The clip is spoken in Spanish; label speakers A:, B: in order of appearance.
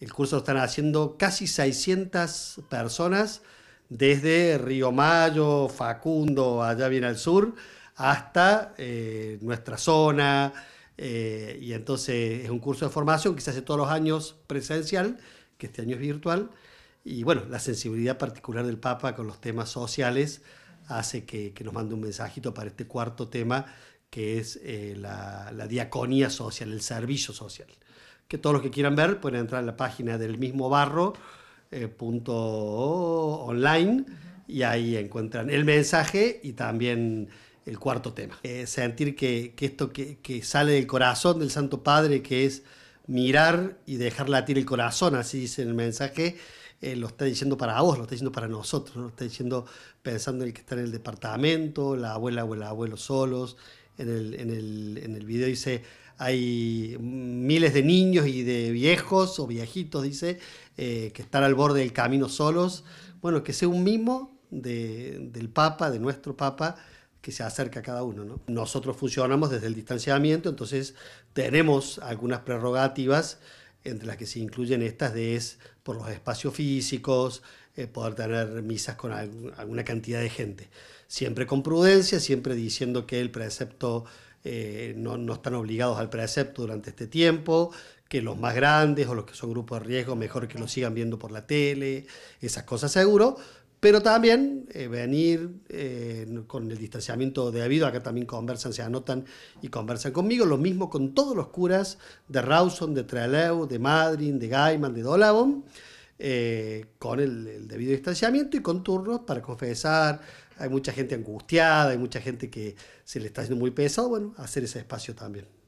A: El curso lo están haciendo casi 600 personas desde Río Mayo, Facundo, allá bien al sur, hasta eh, nuestra zona. Eh, y entonces es un curso de formación que se hace todos los años presencial, que este año es virtual. Y bueno, la sensibilidad particular del Papa con los temas sociales hace que, nos mande un mensajito para este cuarto tema, que es eh, la diaconía social, el servicio social que todos los que quieran ver pueden entrar en la página del mismo barro eh, punto online y ahí encuentran el mensaje y también el cuarto tema. Eh, sentir que, esto que, sale del corazón del Santo Padre, que es mirar y dejar latir el corazón, así dice el mensaje, eh, lo está diciendo para vos, lo está diciendo para nosotros, lo está diciendo pensando en el que está en el departamento, la abuela o el abuelo solos, en el, en video dice, hay miles de niños y de viejos o viejitos, dice, eh, que están al borde del camino solos. Bueno, que sea un mimo del Papa, de nuestro Papa, que se acerca a cada uno. Nosotros funcionamos desde el distanciamiento, entonces tenemos algunas prerrogativas entre las que se incluyen estas de es por los espacios físicos, eh, poder tener misas con alguna cantidad de gente. Siempre con prudencia, siempre diciendo que el precepto, eh, no, no, están obligados al precepto durante este tiempo, que los más grandes o los que son grupos de riesgo, mejor que lo sigan viendo por la tele, esas cosas seguro, pero también eh, venir con el distanciamiento debido, acá también conversan, se anotan y conversan conmigo, lo mismo con todos los curas de Rawson, de Trelew, de Madryn, de Gaiman, de Dolabon, eh, con el, el, debido distanciamiento y con turnos para confesar. Hay mucha gente angustiada, hay mucha gente que se le está haciendo muy pesado, bueno, hacer ese espacio también.